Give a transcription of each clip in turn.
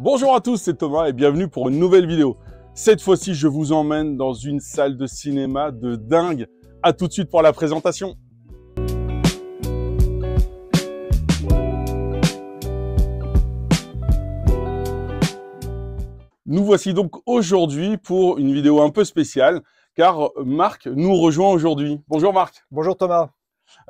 Bonjour à tous, c'est Thomas et bienvenue pour une nouvelle vidéo. Cette fois-ci, je vous emmène dans une salle de cinéma de dingue. À tout de suite pour la présentation. Nous voici donc aujourd'hui pour une vidéo un peu spéciale, car Marc nous rejoint aujourd'hui. Bonjour Marc. Bonjour Thomas.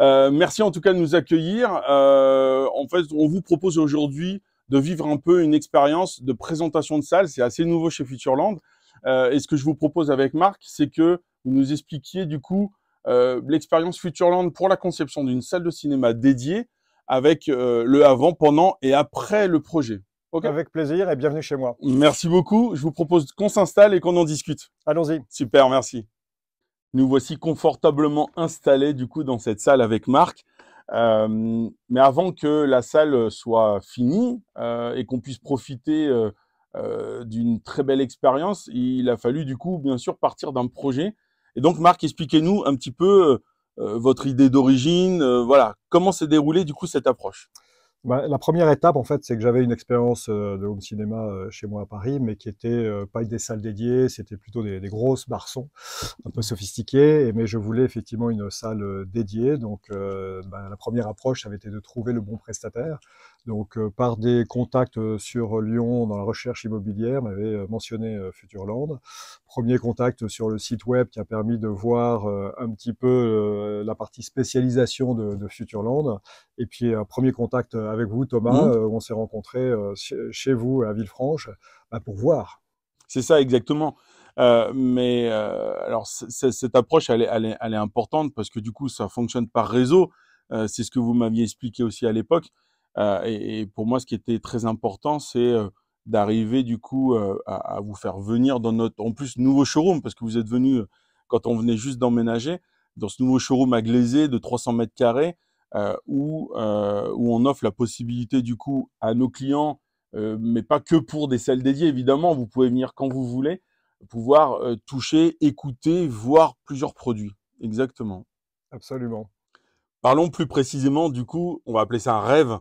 Euh, merci en tout cas de nous accueillir. Euh, en fait, on vous propose aujourd'hui de vivre un peu une expérience de présentation de salle. C'est assez nouveau chez Futureland. Euh, et ce que je vous propose avec Marc, c'est que vous nous expliquiez du coup euh, l'expérience Futureland pour la conception d'une salle de cinéma dédiée avec euh, le avant, pendant et après le projet. avec plaisir et bienvenue chez moi. Merci beaucoup. Je vous propose qu'on s'installe et qu'on en discute. Allons-y. Super, merci. Nous voici confortablement installés du coup dans cette salle avec Marc. Euh, mais avant que la salle soit finie euh, et qu'on puisse profiter euh, d'une très belle expérience, il a fallu du coup, bien sûr, partir d'un projet. Et donc, Marc, expliquez-nous un petit peu votre idée d'origine, voilà, comment s'est déroulée du coup cette approche bah, la première étape, en fait, c'est que j'avais une expérience euh, de home cinéma euh, chez moi à Paris, mais qui était euh, pas des salles dédiées, c'était plutôt des, grosses barçons, un peu sophistiquées, mais je voulais effectivement une salle dédiée. Donc, bah, la première approche, ça avait été de trouver le bon prestataire. Donc, par des contacts sur Lyon dans la recherche immobilière, m'avait mentionné Futurland. Premier contact sur le site web qui a permis de voir un petit peu la partie spécialisation de, de Futurland. Et puis, un premier contact euh, avec vous, Thomas. Mmh. Euh, on s'est rencontré euh, chez vous à Villefranche bah, pour voir. C'est ça, exactement. mais alors cette approche, elle est, importante parce que du coup, ça fonctionne par réseau. c'est ce que vous m'aviez expliqué aussi à l'époque. Et, pour moi, ce qui était très important, c'est d'arriver du coup à, vous faire venir dans notre, en plus, nouveau showroom parce que vous êtes venu quand on venait juste d'emménager dans ce nouveau showroom à glaiser de 300 mètres carrés. Euh, où, euh, où on offre la possibilité du coup à nos clients, euh, mais pas que pour des salles dédiées, évidemment, vous pouvez venir quand vous voulez, pouvoir toucher, écouter, voir plusieurs produits. Exactement. Absolument. Parlons plus précisément, du coup, on va appeler ça un rêve,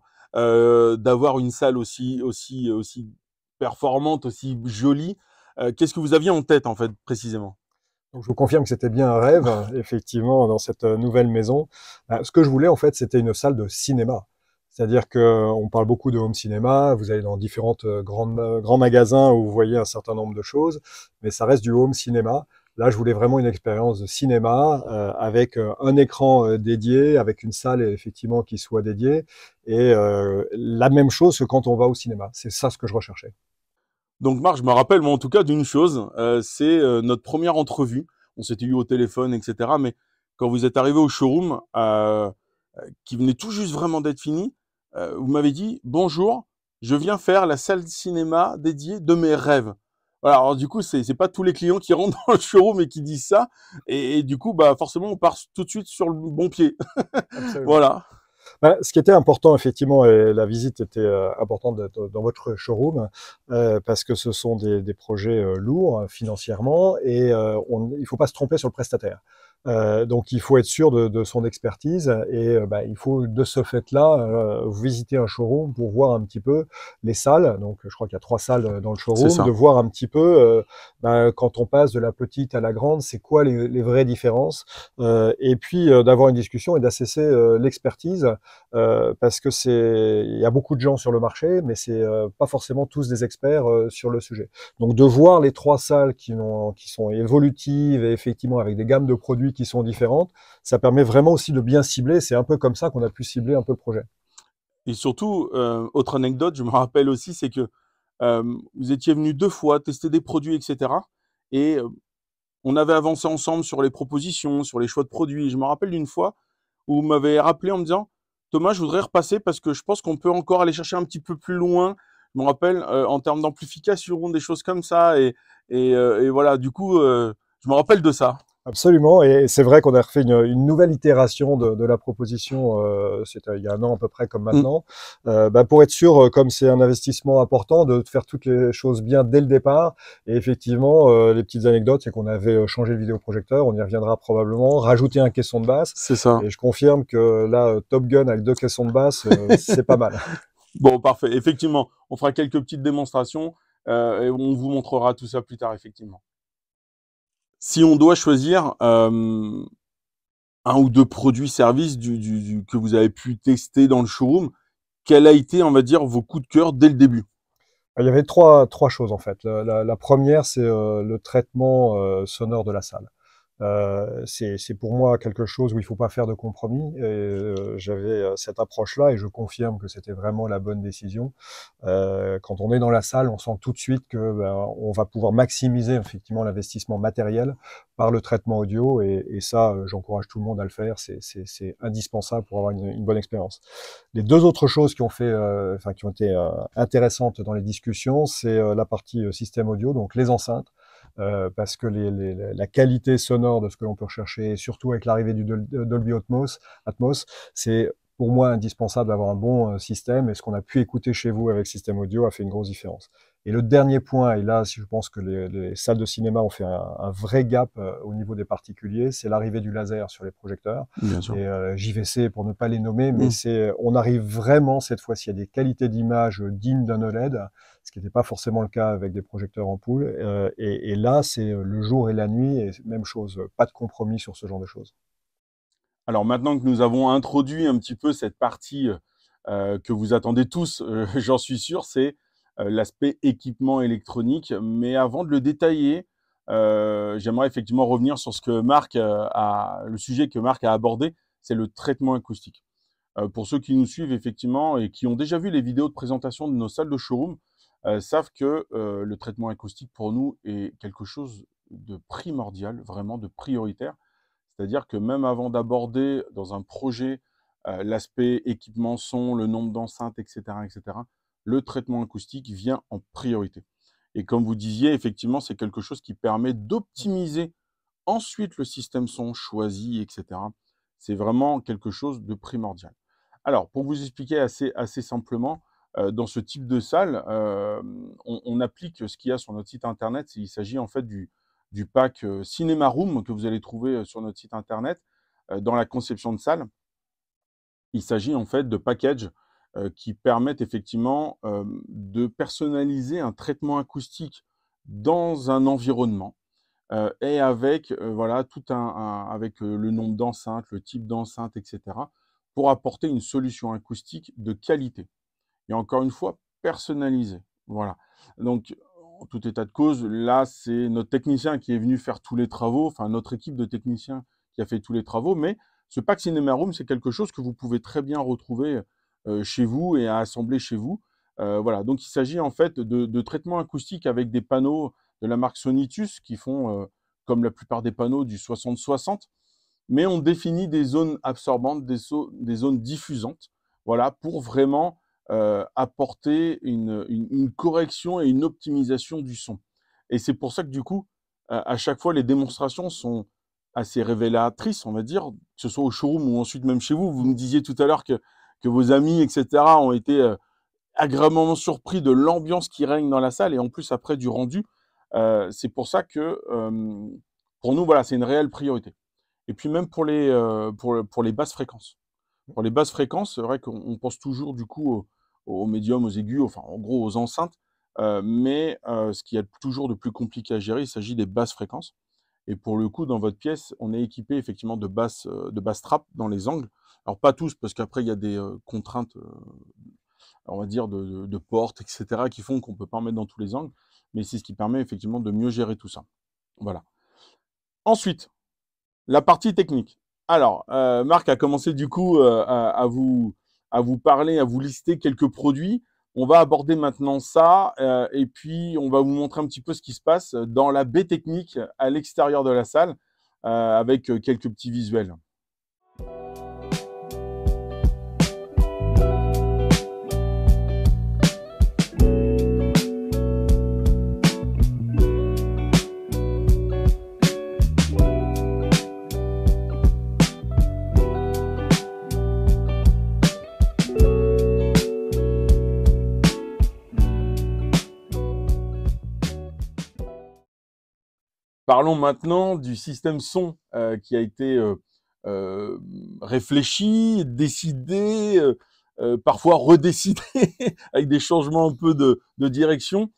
d'avoir une salle aussi, aussi, aussi performante, aussi jolie. Qu'est-ce que vous aviez en tête, en fait, précisément je vous confirme que c'était bien un rêve, effectivement, dans cette euh, nouvelle maison. Bah, ce que je voulais, en fait, c'était une salle de cinéma. C'est-à-dire qu'on euh, parle beaucoup de home cinéma, vous allez dans différents euh, grands, grands magasins où vous voyez un certain nombre de choses, mais ça reste du home cinéma. Là, je voulais vraiment une expérience de cinéma avec un écran dédié, avec une salle effectivement qui soit dédiée, et la même chose que quand on va au cinéma. C'est ça ce que je recherchais. Donc Marc, je me rappelle moi en tout cas d'une chose, euh, c'est euh, notre première entrevue. On s'était eu au téléphone, etc. Mais quand vous êtes arrivé au showroom, euh, qui venait tout juste vraiment d'être fini, vous m'avez dit bonjour, je viens faire la salle de cinéma dédiée de mes rêves. alors du coup, c'est n'est pas tous les clients qui rentrent dans le showroom et qui disent ça. Et, du coup, bah forcément, on part tout de suite sur le bon pied. voilà. Bah, ce qui était important, effectivement, et la visite était euh, importante dans votre showroom, euh, parce que ce sont des, projets euh, lourds financièrement, et il ne faut pas se tromper sur le prestataire. Euh, donc il faut être sûr de, son expertise et euh, bah, il faut de ce fait-là euh, visiter un showroom pour voir un petit peu les salles. Donc je crois qu'il y a trois salles dans le showroom, de voir un petit peu bah, quand on passe de la petite à la grande, c'est quoi les, vraies différences et puis d'avoir une discussion et d'assesser l'expertise parce que c'est il y a beaucoup de gens sur le marché, mais c'est pas forcément tous des experts sur le sujet. Donc de voir les trois salles qui, qui sont évolutives et effectivement avec des gammes de produits qui sont différentes. Ça permet vraiment aussi de bien cibler. C'est un peu comme ça qu'on a pu cibler un peu le projet. Et surtout, euh, autre anecdote, je me rappelle aussi, c'est que euh, vous étiez venu deux fois tester des produits, etc. Et euh, on avait avancé ensemble sur les propositions, sur les choix de produits. je me rappelle d'une fois où vous m'avez rappelé en me disant Thomas, je voudrais repasser parce que je pense qu'on peut encore aller chercher un petit peu plus loin. Je me rappelle en termes d'amplification, des choses comme ça. et, et voilà, du coup, je me rappelle de ça. Absolument, et c'est vrai qu'on a refait une, nouvelle itération de, la proposition, euh, c'était euh, il y a un an à peu près comme mm. maintenant, euh, bah, pour être sûr, comme c'est un investissement important, de faire toutes les choses bien dès le départ. Et effectivement, les petites anecdotes, c'est qu'on avait changé le vidéoprojecteur, on y reviendra probablement, Rajouter un caisson de basse. C'est ça. Et je confirme que là, Top Gun avec deux caissons de basse, c'est pas mal. Bon, parfait. Effectivement, on fera quelques petites démonstrations et on vous montrera tout ça plus tard, effectivement si on doit choisir euh, un ou deux produits services que vous avez pu tester dans le showroom, quel a été, on va dire, vos coups de cœur dès le début Il y avait trois, trois choses en fait. La, première, c'est euh, le traitement euh, sonore de la salle. Euh, c'est pour moi quelque chose où il ne faut pas faire de compromis. Euh, j'avais euh, cette approche-là et je confirme que c'était vraiment la bonne décision. quand on est dans la salle, on sent tout de suite que ben, on va pouvoir maximiser effectivement l'investissement matériel par le traitement audio et, ça, j'encourage tout le monde à le faire. C'est indispensable pour avoir une, bonne expérience. Les deux autres choses qui ont fait, qui ont été intéressantes dans les discussions, c'est la partie système audio, donc les enceintes. Euh, parce que la qualité sonore de ce que l'on peut rechercher, surtout avec l'arrivée du euh, Dolby Atmos, Atmos c'est pour moi indispensable d'avoir un bon euh, système et ce qu'on a pu écouter chez vous avec système audio a fait une grosse différence. Et le dernier point, et là je pense que les, salles de cinéma ont fait un, vrai gap au niveau des particuliers, c'est l'arrivée du laser sur les projecteurs. Bien sûr. Et JVC pour ne pas les nommer, mais mm. c'est on arrive vraiment cette fois-ci à des qualités d'image dignes d'un OLED ce qui n'était pas forcément le cas avec des projecteurs en euh, et, là, c'est euh, le jour et la nuit, et même chose, euh, pas de compromis sur ce genre de choses. Alors maintenant que nous avons introduit un petit peu cette partie que vous attendez tous, j'en suis sûr, c'est l'aspect équipement électronique. Mais avant de le détailler, j'aimerais effectivement revenir sur ce que Marc a, le sujet que Marc a abordé, c'est le traitement acoustique. pour ceux qui nous suivent effectivement et qui ont déjà vu les vidéos de présentation de nos salles de showroom, euh, savent que euh, le traitement acoustique pour nous est quelque chose de primordial, vraiment de prioritaire. C'est-à-dire que même avant d'aborder dans un projet euh, l'aspect équipement son, le nombre d'enceintes, etc., etc., le traitement acoustique vient en priorité. Et comme vous disiez, effectivement, c'est quelque chose qui permet d'optimiser ensuite le système son choisi, etc. C'est vraiment quelque chose de primordial. Alors, pour vous expliquer assez simplement, euh, dans ce type de salle, euh, on, applique ce qu'il y a sur notre site internet. Il s'agit en fait du, pack euh, Cinema Room que vous allez trouver sur notre site internet dans la conception de salle. Il s'agit en fait de packages qui permettent effectivement de personnaliser un traitement acoustique dans un environnement et avec avec le nombre d'enceintes, le type d'enceinte, etc. pour apporter une solution acoustique de qualité et encore une fois personnalisé. Voilà. Donc, en tout état de cause, là, c'est notre technicien qui est venu faire tous les travaux, enfin notre équipe de techniciens qui a fait tous les travaux, mais ce pack Cinema Room, c'est quelque chose que vous pouvez très bien retrouver euh, chez vous et à assembler chez vous. Euh, voilà, donc il s'agit en fait de, de, traitements acoustiques avec des panneaux de la marque Sonitus qui font, euh, comme la plupart des panneaux, du 60-60, mais on définit des zones absorbantes, des, des zones diffusantes, voilà, pour vraiment euh, apporter une, correction et une optimisation du son. Et c'est pour ça que du coup, à, chaque fois, les démonstrations sont assez révélatrices, on va dire, que ce soit au showroom ou ensuite même chez vous. Vous me disiez tout à l'heure que, que vos amis, etc., ont été euh, agréablement surpris de l'ambiance qui règne dans la salle et en plus après du rendu. Euh, c'est pour ça que pour nous, voilà, c'est une réelle priorité. Et puis même pour les, pour, pour, les basses fréquences. Pour les basses fréquences, c'est vrai qu'on pense toujours du coup aux médiums, aux aigus, enfin en gros aux enceintes. Euh, mais euh, ce qui est a toujours de plus compliqué à gérer, il s'agit des basses fréquences. Et pour le coup, dans votre pièce, on est équipé effectivement de basses, euh, de trappes dans les angles. Alors pas tous, parce qu'après il y a des contraintes, on va dire, de, portes, etc., qui font qu'on ne peut pas en mettre dans tous les angles. Mais c'est ce qui permet effectivement de mieux gérer tout ça. Voilà. Ensuite, la partie technique. Alors, Marc a commencé du coup à, vous, à vous parler, à vous lister quelques produits. On va aborder maintenant ça euh, et puis on va vous montrer un petit peu ce qui se passe dans la baie technique à l'extérieur de la salle euh, avec euh, quelques petits visuels. Parlons maintenant du système son euh, qui a été euh, euh, réfléchi, décidé, parfois redécidé avec des changements un peu de, direction.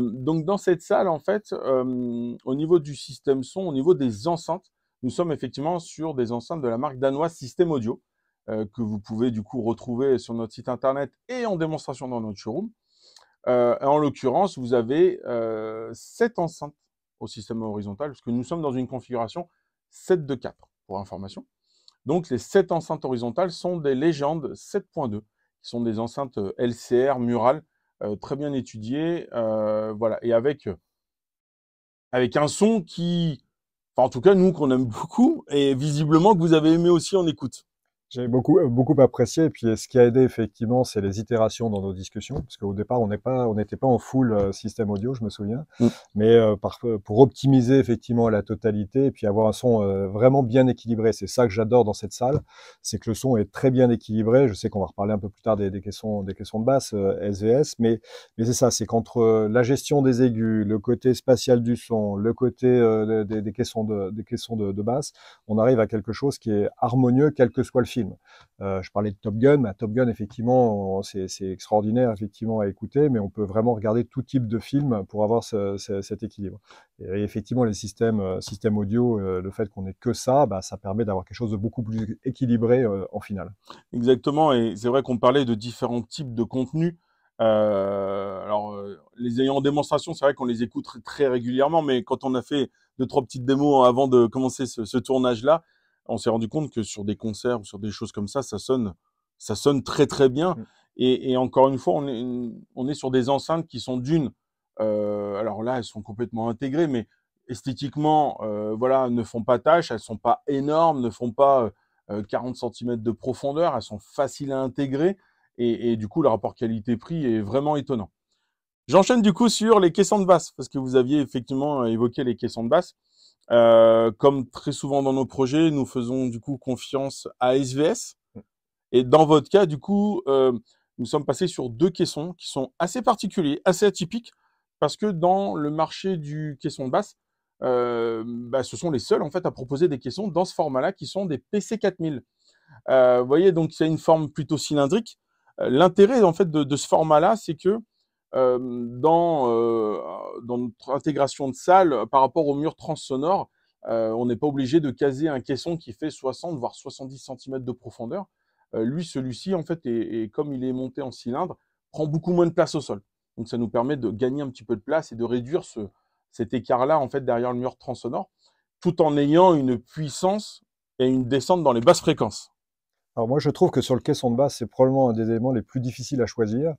donc dans cette salle, en fait, au niveau du système son, au niveau des enceintes, nous sommes effectivement sur des enceintes de la marque danoise Système Audio que vous pouvez du coup retrouver sur notre site internet et en démonstration dans notre showroom. en l'occurrence, vous avez cette enceinte au système horizontal, parce que nous sommes dans une configuration 7 de 4, pour information. Donc les 7 enceintes horizontales sont des légendes 7.2, qui sont des enceintes euh, LCR, murales, euh, très bien étudiées, euh, voilà, et avec, avec un son qui, en tout cas, nous, qu'on aime beaucoup, et visiblement que vous avez aimé aussi en écoute. J'ai beaucoup, euh, beaucoup apprécié. Et puis, ce qui a aidé, effectivement, c'est les itérations dans nos discussions. Parce qu'au départ, on n'était pas en full euh, système audio, je me souviens. Mm. Mais euh, pour optimiser, effectivement, la totalité et puis avoir un son vraiment bien équilibré. C'est ça que j'adore dans cette salle. C'est que le son est très bien équilibré. Je sais qu'on va reparler un peu plus tard des, des questions, des questions de basse, S SVS. Mais, mais c'est ça. C'est qu'entre la gestion des aigus, le côté spatial du son, le côté des, des, caissons, de, des caissons de, de basse, on arrive à quelque chose qui est harmonieux, quel que soit le film euh, je parlais de Top Gun, bah, Top Gun, effectivement, c'est extraordinaire effectivement à écouter, mais on peut vraiment regarder tout type de film pour avoir cet équilibre. Et, effectivement, les systèmes, euh, audio, euh, le fait qu'on ait que ça, bah, ça permet d'avoir quelque chose de beaucoup plus équilibré en finale. Exactement, et c'est vrai qu'on parlait de différents types de contenus. alors, les ayant en démonstration, c'est vrai qu'on les écoute très régulièrement, mais quand on a fait deux, trois petites démos avant de commencer ce tournage-là, on s'est rendu compte que sur des concerts ou sur des choses comme ça, ça sonne, très très bien. Mm. Et, encore une fois, on est, sur des enceintes qui sont d'une, euh, alors là, elles sont complètement intégrées, mais esthétiquement, euh, voilà, ne font pas tâche, elles ne sont pas énormes, ne font pas 40 euh, cm de profondeur, elles sont faciles à intégrer, et, et du coup, le rapport qualité-prix est vraiment étonnant. J'enchaîne du coup sur les caissons de basse, parce que vous aviez effectivement évoqué les caissons de basse. Euh, comme très souvent dans nos projets, nous faisons du coup confiance à SVS. Et dans votre cas, du coup, euh, nous sommes passés sur deux caissons qui sont assez particuliers, assez atypiques, parce que dans le marché du caisson de basse, euh, bah, ce sont les seuls en fait à proposer des caissons dans ce format-là qui sont des PC4000. Euh, vous voyez, donc c'est une forme plutôt cylindrique. Euh, l'intérêt en fait de ce format-là, c'est que dans, notre intégration de salle par rapport au mur transsonore. on n'est pas obligé de caser un caisson qui fait 60 voire 70 cm de profondeur. lui, celui-ci, en fait, est, comme il est monté en cylindre, prend beaucoup moins de place au sol. Donc ça nous permet de gagner un petit peu de place et de réduire cet écart-là en fait derrière le mur transsonore, tout en ayant une puissance et une descente dans les basses fréquences. Alors moi, je trouve que sur le caisson de base, c'est probablement un des éléments les plus difficiles à choisir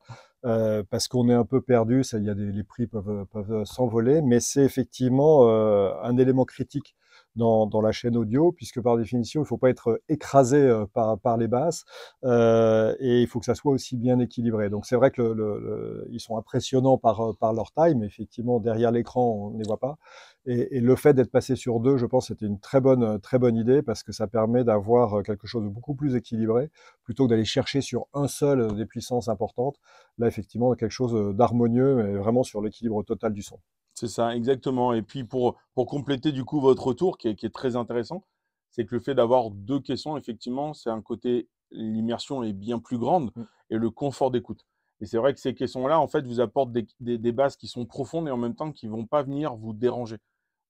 euh, parce qu'on est un peu perdu. y a les prix peuvent, s'envoler, mais c'est effectivement euh, un élément critique dans, la chaîne audio, puisque par définition, il ne faut pas être euh, écrasé euh, par, les basses euh, et il faut que ça soit aussi bien équilibré. Donc c'est vrai qu'ils sont impressionnants par, leur taille, mais effectivement, derrière l'écran, on ne les voit pas. Et, le fait d'être passé sur deux, je pense, c'était une très bonne, très bonne idée parce que ça permet d'avoir quelque chose de beaucoup plus équilibré plutôt que d'aller chercher sur un seul des puissances importantes. Là, effectivement, quelque chose d'harmonieux, mais vraiment sur l'équilibre total du son. C'est ça, exactement. Et puis pour, compléter du coup votre retour, qui est, très intéressant, c'est que le fait d'avoir deux caissons, effectivement, c'est un côté, l'immersion est bien plus grande mm. et le confort d'écoute. Et c'est vrai que ces caissons-là, en fait, vous apportent des, des, bases qui sont profondes et en même temps qui ne vont pas venir vous déranger.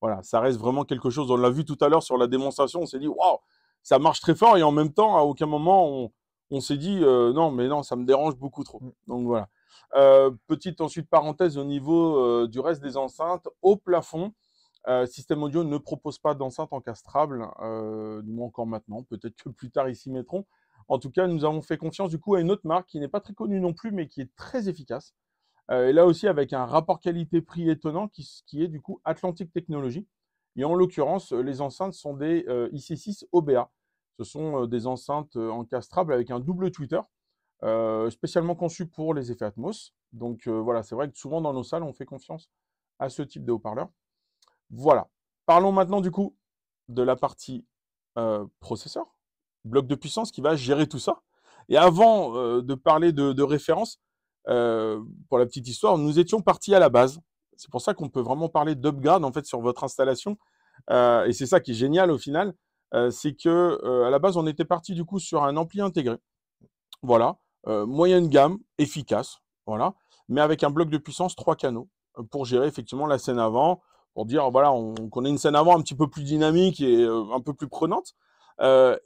Voilà, ça reste vraiment quelque chose. On l'a vu tout à l'heure sur la démonstration, on s'est dit, waouh, ça marche très fort et en même temps, à aucun moment, on, on s'est dit euh, non, mais non, ça me dérange beaucoup trop. Mm. Donc voilà. Euh, petite ensuite parenthèse au niveau euh, du reste des enceintes, au plafond, Système Audio ne propose pas d'enceinte encastrable, du moins encore maintenant, peut-être que plus tard ils s'y mettront. En tout cas, nous avons fait confiance du coup à une autre marque qui n'est pas très connue non plus, mais qui est très efficace. et là aussi avec un rapport qualité-prix étonnant qui, qui, est du coup Atlantic Technology. Et en l'occurrence, les enceintes sont des IC6 OBA. Ce sont euh, des enceintes euh, encastrables avec un double tweeter, euh, spécialement conçu pour les effets Atmos. Donc voilà, c'est vrai que souvent dans nos salles, on fait confiance à ce type de haut-parleur. Voilà. Parlons maintenant du coup de la partie processeur, bloc de puissance qui va gérer tout ça. Et avant de parler de, de référence, pour la petite histoire, nous étions partis à la base. C'est pour ça qu'on peut vraiment parler d'upgrade en fait sur votre installation. et c'est ça qui est génial au final, euh, c'est que euh, à la base, on était parti du coup sur un ampli intégré. Voilà, euh, moyenne gamme, efficace. Voilà, mais avec un bloc de puissance, trois canaux pour gérer effectivement la scène avant, pour dire voilà, qu'on ait une scène avant un petit peu plus dynamique et un peu plus prenante.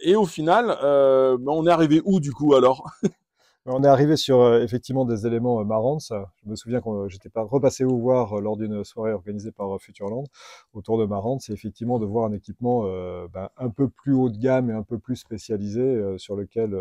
et au final, ben, on est arrivé où du coup alors On est arrivé sur euh, effectivement des éléments euh, marrants. Je me souviens que euh, j'étais repassé vous voir lors d'une soirée organisée par Futureland autour de Marantz. C'est effectivement de voir un équipement ben, un peu plus haut de gamme et un peu plus spécialisé sur lequel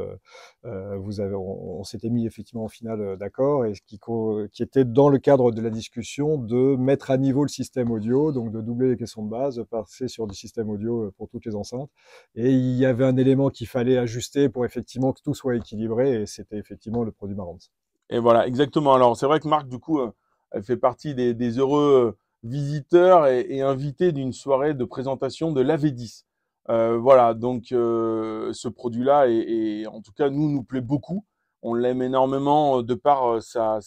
vous avez, on, s'était mis effectivement en finale d'accord et qui, était dans le cadre de la discussion de mettre à niveau le système audio, donc de doubler les caissons de base, passer sur du système audio pour toutes les enceintes. Et il y avait un élément qu'il fallait ajuster pour effectivement que tout soit équilibré et c'était effectivement le produit Marantz. Et voilà, exactement. Alors, c'est vrai que Marc, du coup, euh, elle fait partie des, heureux euh, visiteurs et, invités d'une soirée de présentation de l'AV10. Euh, voilà, donc ce produit-là, et, en tout cas, nous, nous plaît beaucoup. On l'aime énormément de par sa,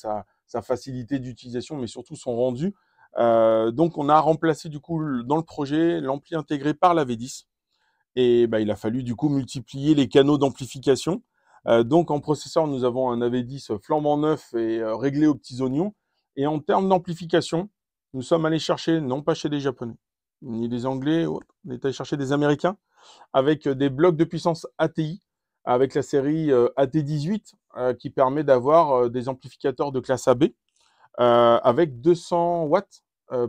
facilité d'utilisation, mais surtout son rendu. donc, on a remplacé, du coup, dans le projet, l'ampli intégré par l'AV10. Et bah, il a fallu, du coup, multiplier les canaux d'amplification. Euh, donc en processeur, nous avons un AV10 flambant neuf et euh, réglé aux petits oignons. Et en termes d'amplification, nous sommes allés chercher, non pas chez les Japonais, ni les Anglais, on est allé chercher des Américains, avec euh, des blocs de puissance ATI, avec la série AT18, qui permet d'avoir des amplificateurs de classe AB, avec 200 watts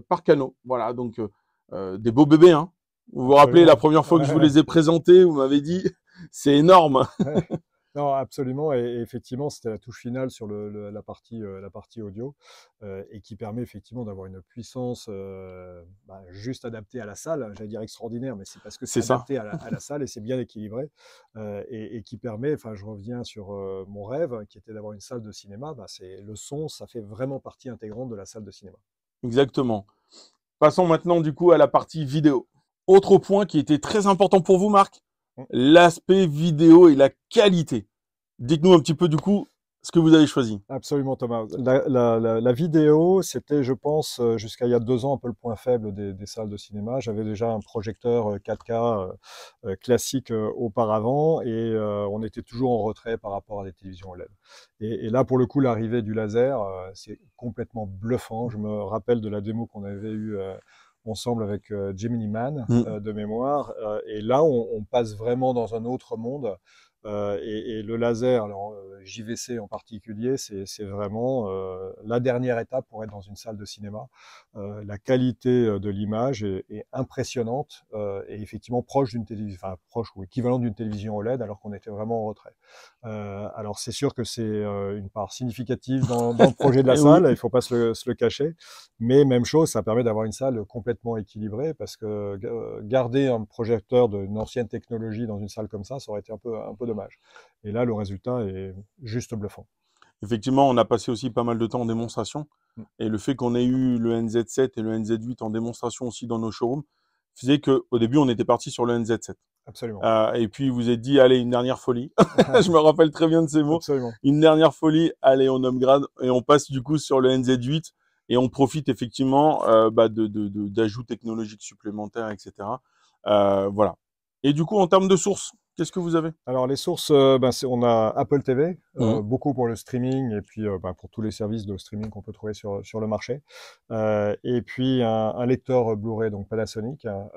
par canot. Voilà, donc des beaux bébés, hein. vous vous rappelez la première fois que je vous les ai présentés, vous m'avez dit c'est énorme. Non, absolument. Et, effectivement, c'était la touche finale sur euh, la, partie, audio euh, et qui permet effectivement d'avoir une puissance euh, bah, juste adaptée à la salle. J'allais dire extraordinaire, mais c'est parce que c'est adapté à la, salle et c'est bien équilibré et, qui permet. Enfin, je reviens sur mon rêve qui était d'avoir une salle de cinéma. Bah, c'est le son, ça fait vraiment partie intégrante de la salle de cinéma. Exactement. Passons maintenant du coup à la partie vidéo. Autre point qui était très important pour vous, Marc, mmh. l'aspect vidéo et la qualité. Dites-nous un petit peu du coup ce que vous avez choisi. Absolument Thomas. La, vidéo, c'était je pense euh, jusqu'à il y a deux ans un peu le point faible des, salles de cinéma. J'avais déjà un projecteur 4K euh, euh, classique auparavant et on était toujours en retrait par rapport à des télévisions OLED. Et, là pour le coup l'arrivée du laser, c'est complètement bluffant. Je me rappelle de la démo qu'on avait eue ensemble avec Jiminy Man mm. de mémoire. et là, on, on, passe vraiment dans un autre monde euh, et, le laser, alors euh, JVC en particulier, c'est vraiment euh, la dernière étape pour être dans une salle de cinéma. la qualité de l'image est, impressionnante et effectivement proche d'une télévision, proche ou équivalent d'une télévision OLED alors qu'on était vraiment en retrait. alors c'est sûr que c'est une part significative dans, le projet de la eh salle, il ne faut pas se le, cacher, mais même chose, ça permet d'avoir une salle complètement équilibrée parce que garder un projecteur d'une ancienne technologie dans une salle comme ça, ça aurait été un peu, un peu dommage. Et là, le résultat est juste bluffant. Effectivement, on a passé aussi pas mal de temps en démonstration. Mm. Et le fait qu'on ait eu le NZ7 et le NZ8 en démonstration aussi dans nos showrooms faisait qu'au début, on était parti sur le NZ7. Absolument. Euh, et puis, vous êtes dit, allez, une dernière folie. Je me rappelle très bien de ces mots. Une dernière folie, allez, on upgrade et on passe du coup sur le NZ8 et on profite effectivement euh, bah, d'ajouts technologiques supplémentaires, etc. Euh, voilà. Et du coup, en termes de sources, Qu'est-ce que vous avez Alors les sources, euh, ben, on a Apple TV, euh, mmh. beaucoup pour le streaming et puis euh, ben, pour tous les services de streaming qu'on peut trouver sur, sur le marché. et puis un, lecteur Blu-ray, donc Panasonic. Hein,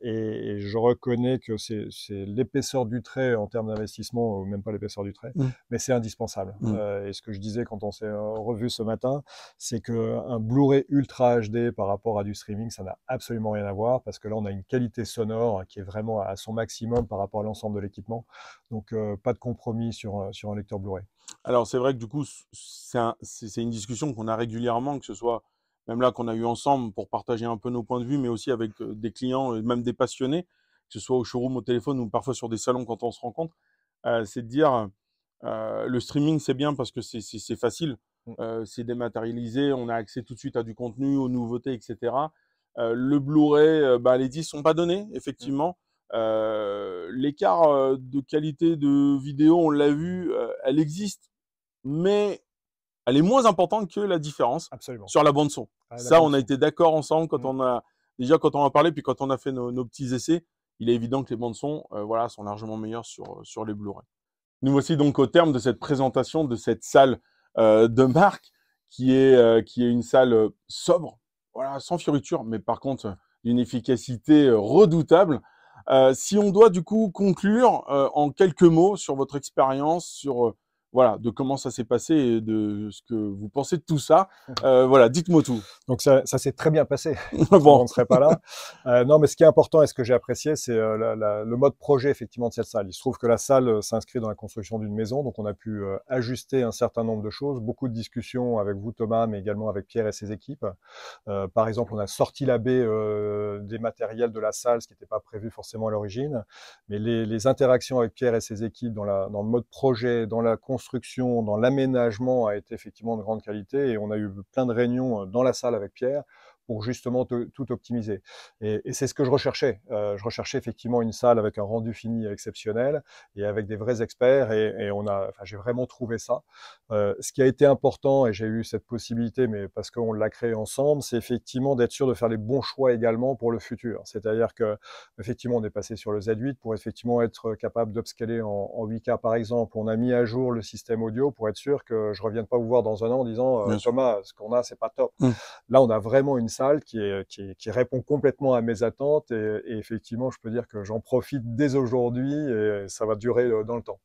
et, je reconnais que c'est l'épaisseur du trait en termes d'investissement, ou même pas l'épaisseur du trait, mmh. mais c'est indispensable. Mmh. et ce que je disais quand on s'est revu ce matin, c'est qu'un Blu-ray Ultra HD par rapport à du streaming, ça n'a absolument rien à voir parce que là on a une qualité sonore qui est vraiment à son maximum par rapport à l'ensemble de l'équipement. Donc, euh, pas de compromis sur, euh, sur un lecteur Blu-ray. Alors, c'est vrai que du coup, c'est une discussion qu'on a régulièrement, que ce soit même là qu'on a eu ensemble pour partager un peu nos points de vue, mais aussi avec euh, des clients, même des passionnés, que ce soit au showroom, au téléphone ou parfois sur des salons quand on se rencontre, c'est de dire le streaming, c'est bien parce que c'est facile, mm. c'est dématérialisé, on a accès tout de suite à du contenu, aux nouveautés, etc. le Blu-ray, bah, les 10 ne sont pas donnés, effectivement. Euh, l'écart euh, de qualité de vidéo, on l'a vu, euh, elle existe, mais elle est moins importante que la différence sur la bande son. Ah, Ça, on a été d'accord ensemble quand mm. on a déjà quand on a parlé, puis quand on a fait nos, petits essais. Il est évident que les bandes son, voilà, sont largement meilleures sur sur les Blu-ray. Nous voici donc au terme de cette présentation de cette salle de marque qui est qui est une salle sobre, voilà, sans fioritures, mais par contre d'une efficacité redoutable. Euh, si on doit du coup conclure euh, en quelques mots sur votre expérience, sur euh, voilà, de comment ça s'est passé et de ce que vous pensez de tout ça. Euh, voilà, dites-moi tout. Donc ça, ça s'est très bien passé. bon. On ne serait pas là. Euh, non, mais ce qui est important et ce que j'ai apprécié, c'est euh, le mode projet effectivement de cette salle. Il se trouve que la salle s'inscrit dans la construction d'une maison, donc on a pu ajuster un certain nombre de choses, beaucoup de discussions avec vous Thomas, mais également avec Pierre et ses équipes. par exemple, on a sorti la baie des matériels de la salle, ce qui n'était pas prévu forcément à l'origine, mais les, interactions avec Pierre et ses équipes dans le mode projet, dans la construction dans l'aménagement a été effectivement de grande qualité et on a eu plein de réunions euh, dans la salle avec Pierre pour justement tout optimiser. Et, c'est ce que je recherchais. Euh, je recherchais effectivement une salle avec un rendu fini exceptionnel et avec des vrais experts. Et, on a, enfin, j'ai vraiment trouvé ça. Euh, ce qui a été important, et j'ai eu cette possibilité, mais parce qu'on l'a créé ensemble, c'est effectivement d'être sûr de faire les bons choix également pour le futur. C'est-à-dire que effectivement, on est passé sur le Z8 pour effectivement être capable d'upscaler en, 8K par exemple. On a mis à jour le système audio pour être sûr que je revienne pas vous voir dans un an en disant euh, Thomas, ce qu'on a, c'est pas top. Mmh. Là, on a vraiment une qui, répond complètement à mes attentes. Et, effectivement, je peux dire que j'en profite dès aujourd'hui et ça va durer euh, dans le temps.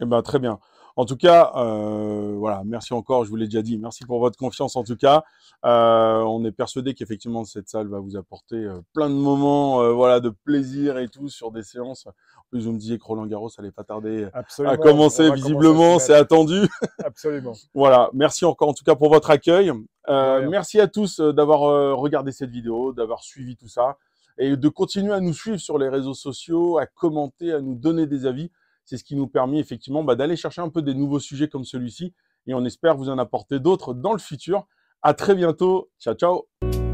Eh ben, très bien. En tout cas, euh, voilà, merci encore, je vous l'ai déjà dit, merci pour votre confiance en tout cas. Euh, on est persuadé qu'effectivement cette salle va vous apporter euh, plein de moments voilà, de plaisir et tout sur des séances. En plus, vous me disiez que Roland Garros allait pas tarder à commencer, visiblement, c'est attendu. Absolument. voilà, merci encore en tout cas pour votre accueil. merci à tous d'avoir regardé cette vidéo, d'avoir suivi tout ça et de continuer à nous suivre sur les réseaux sociaux, à commenter, à nous donner des avis. C'est ce qui nous permet effectivement bah, d'aller chercher un peu des nouveaux sujets comme celui-ci et on espère vous en apporter d'autres dans le futur. À très bientôt. Ciao, ciao.